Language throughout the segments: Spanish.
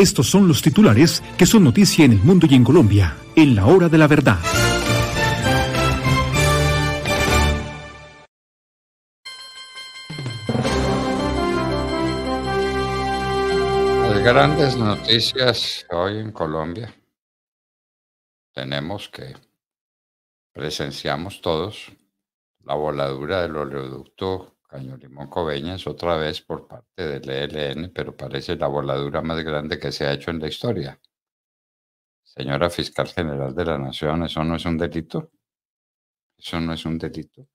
Estos son los titulares que son noticia en el mundo y en Colombia, en la hora de la verdad. Las grandes noticias hoy en Colombia tenemos que presenciamos todos la voladura del oleoducto Caño Limón Coveñas, otra vez por parte del ELN, pero parece la voladura más grande que se ha hecho en la historia. Señora Fiscal General de la Nación, eso no es un delito. Eso no es un delito.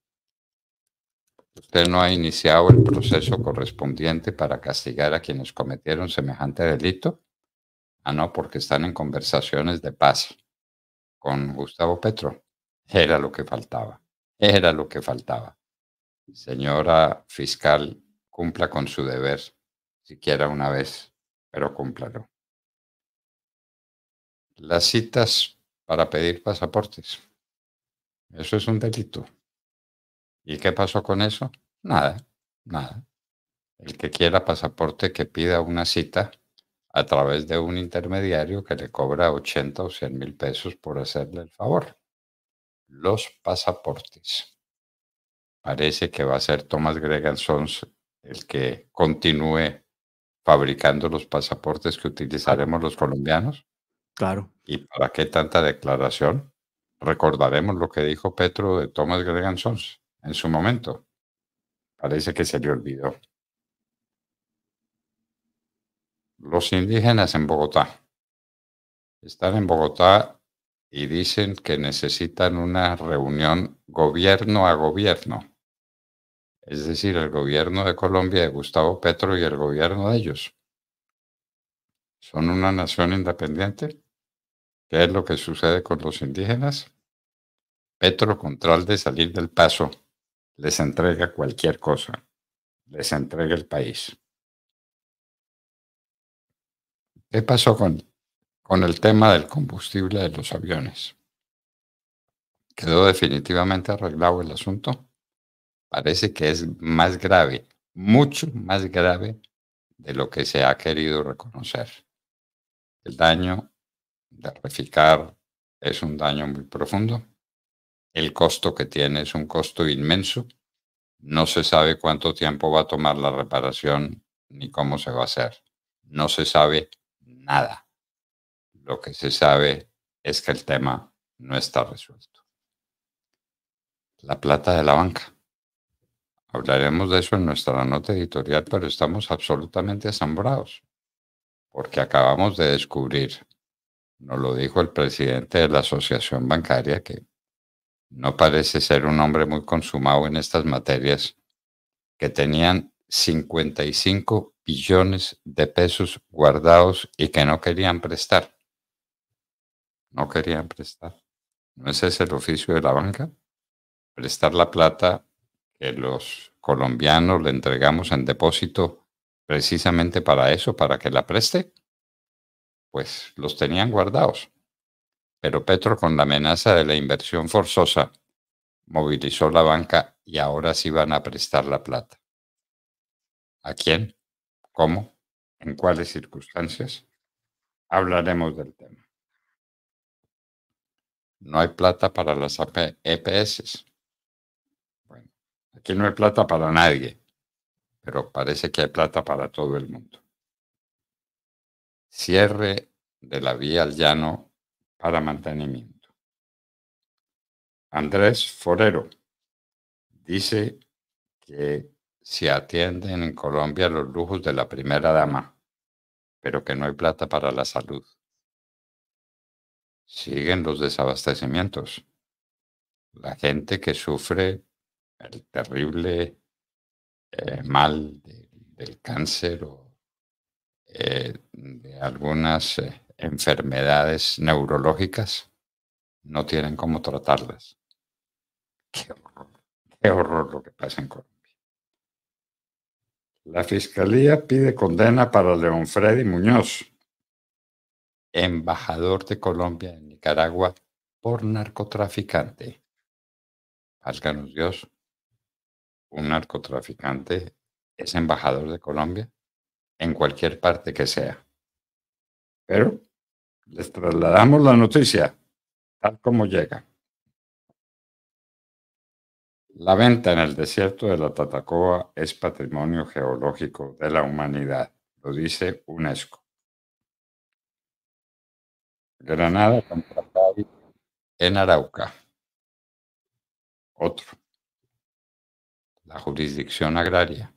Usted no ha iniciado el proceso correspondiente para castigar a quienes cometieron semejante delito. Ah, no, porque están en conversaciones de paz con Gustavo Petro. Era lo que faltaba. Era lo que faltaba. Señora fiscal, cumpla con su deber, siquiera una vez, pero cúmplalo. Las citas para pedir pasaportes. Eso es un delito. ¿Y qué pasó con eso? Nada, nada. El que quiera pasaporte que pida una cita a través de un intermediario que le cobra 80 o 100 mil pesos por hacerle el favor. Los pasaportes parece que va a ser Thomas Gregan Sons el que continúe fabricando los pasaportes que utilizaremos los colombianos. Claro. ¿Y para qué tanta declaración? Recordaremos lo que dijo Petro de Thomas Gregan en su momento. Parece que se le olvidó. Los indígenas en Bogotá. Están en Bogotá y dicen que necesitan una reunión gobierno a gobierno es decir, el gobierno de Colombia de Gustavo Petro y el gobierno de ellos. Son una nación independiente. ¿Qué es lo que sucede con los indígenas? Petro, con tal de salir del paso, les entrega cualquier cosa. Les entrega el país. ¿Qué pasó con, con el tema del combustible de los aviones? ¿Quedó definitivamente arreglado el asunto? parece que es más grave, mucho más grave de lo que se ha querido reconocer. El daño de reficar es un daño muy profundo. El costo que tiene es un costo inmenso. No se sabe cuánto tiempo va a tomar la reparación ni cómo se va a hacer. No se sabe nada. Lo que se sabe es que el tema no está resuelto. La plata de la banca. Hablaremos de eso en nuestra nota editorial, pero estamos absolutamente asombrados porque acabamos de descubrir, nos lo dijo el presidente de la Asociación Bancaria, que no parece ser un hombre muy consumado en estas materias, que tenían 55 billones de pesos guardados y que no querían prestar. No querían prestar. ¿No es ese el oficio de la banca? Prestar la plata que los colombianos le entregamos en depósito precisamente para eso, para que la preste, pues los tenían guardados. Pero Petro, con la amenaza de la inversión forzosa, movilizó la banca y ahora sí van a prestar la plata. ¿A quién? ¿Cómo? ¿En cuáles circunstancias? Hablaremos del tema. No hay plata para las EPS que no hay plata para nadie, pero parece que hay plata para todo el mundo. Cierre de la vía al llano para mantenimiento. Andrés Forero dice que se atienden en Colombia los lujos de la primera dama, pero que no hay plata para la salud. Siguen los desabastecimientos. La gente que sufre el terrible eh, mal del cáncer o eh, de algunas eh, enfermedades neurológicas, no tienen cómo tratarlas. Qué horror, qué horror lo que pasa en Colombia. La fiscalía pide condena para León Freddy Muñoz, embajador de Colombia en Nicaragua por narcotraficante. Válganos Dios un narcotraficante es embajador de Colombia en cualquier parte que sea. Pero les trasladamos la noticia tal como llega. La venta en el desierto de la Tatacoa es patrimonio geológico de la humanidad, lo dice UNESCO. Granada contra en Arauca. Otro la jurisdicción agraria.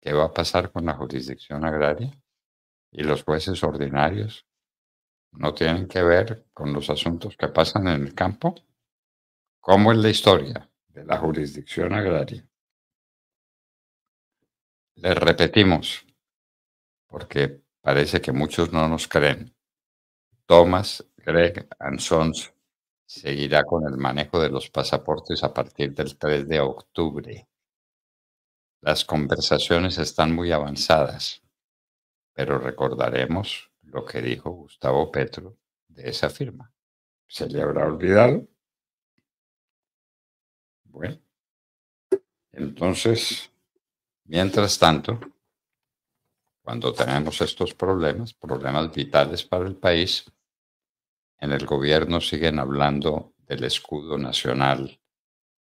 ¿Qué va a pasar con la jurisdicción agraria? Y los jueces ordinarios no tienen que ver con los asuntos que pasan en el campo. ¿Cómo es la historia de la jurisdicción agraria? Les repetimos, porque parece que muchos no nos creen. Thomas Gregg and Seguirá con el manejo de los pasaportes a partir del 3 de octubre. Las conversaciones están muy avanzadas, pero recordaremos lo que dijo Gustavo Petro de esa firma. ¿Se le habrá olvidado? Bueno, entonces, mientras tanto, cuando tenemos estos problemas, problemas vitales para el país, en el gobierno siguen hablando del escudo nacional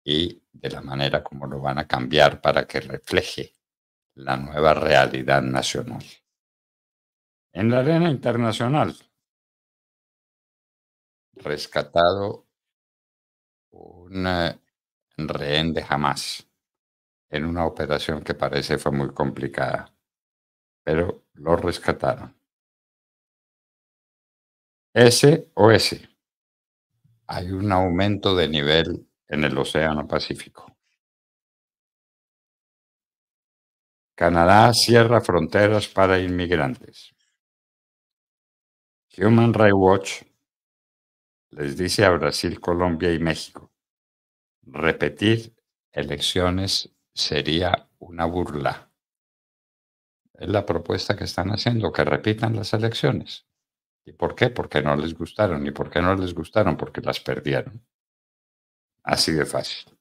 y de la manera como lo van a cambiar para que refleje la nueva realidad nacional. En la arena internacional, rescatado un eh, rehén de jamás, en una operación que parece fue muy complicada, pero lo rescataron. S.O.S. Hay un aumento de nivel en el Océano Pacífico. Canadá cierra fronteras para inmigrantes. Human Rights Watch les dice a Brasil, Colombia y México, repetir elecciones sería una burla. Es la propuesta que están haciendo, que repitan las elecciones. ¿Y por qué? Porque no les gustaron. ¿Y por qué no les gustaron? Porque las perdieron. Así de fácil.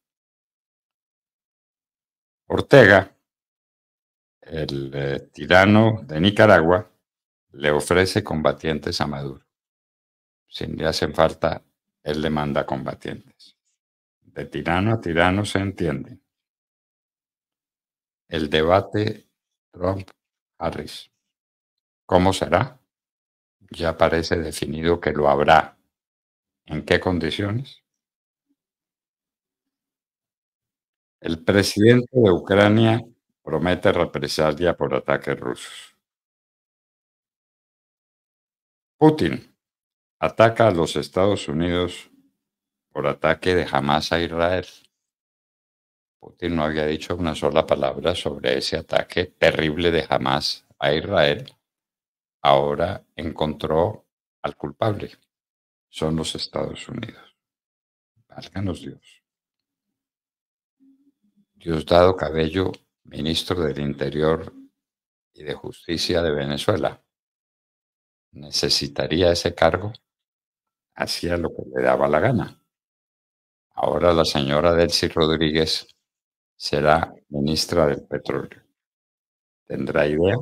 Ortega, el eh, tirano de Nicaragua, le ofrece combatientes a Maduro. Si le hacen falta, él le manda combatientes. De tirano a tirano se entiende. El debate Trump-Harris. ¿Cómo será? ya parece definido que lo habrá. ¿En qué condiciones? El presidente de Ucrania promete represalia por ataques rusos. Putin ataca a los Estados Unidos por ataque de Hamas a Israel. Putin no había dicho una sola palabra sobre ese ataque terrible de Hamas a Israel ahora encontró al culpable. Son los Estados Unidos. Válganos Dios. Diosdado Cabello, ministro del Interior y de Justicia de Venezuela, necesitaría ese cargo. Hacía lo que le daba la gana. Ahora la señora Delcy Rodríguez será ministra del Petróleo. ¿Tendrá idea?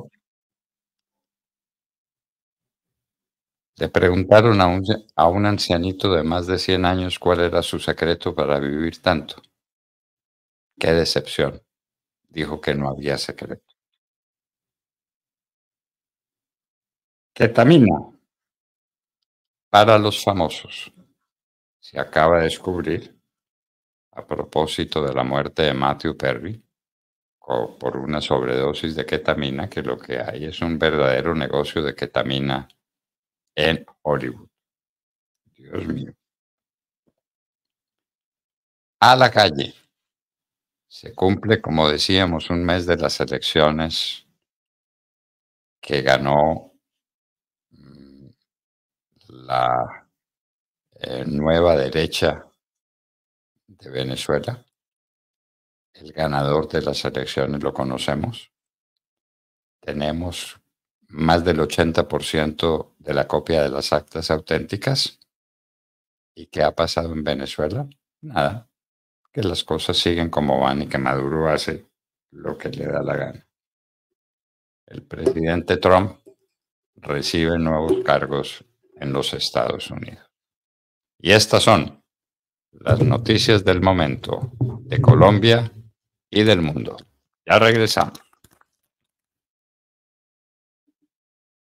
Le preguntaron a un, a un ancianito de más de 100 años cuál era su secreto para vivir tanto. Qué decepción. Dijo que no había secreto. Ketamina. Para los famosos. Se acaba de descubrir, a propósito de la muerte de Matthew Perry, por una sobredosis de ketamina, que lo que hay es un verdadero negocio de ketamina en Hollywood. Dios mío. A la calle. Se cumple, como decíamos, un mes de las elecciones que ganó mm, la eh, nueva derecha de Venezuela. El ganador de las elecciones lo conocemos. Tenemos más del 80% de la copia de las actas auténticas. ¿Y qué ha pasado en Venezuela? Nada, que las cosas siguen como van y que Maduro hace lo que le da la gana. El presidente Trump recibe nuevos cargos en los Estados Unidos. Y estas son las noticias del momento de Colombia y del mundo. Ya regresamos.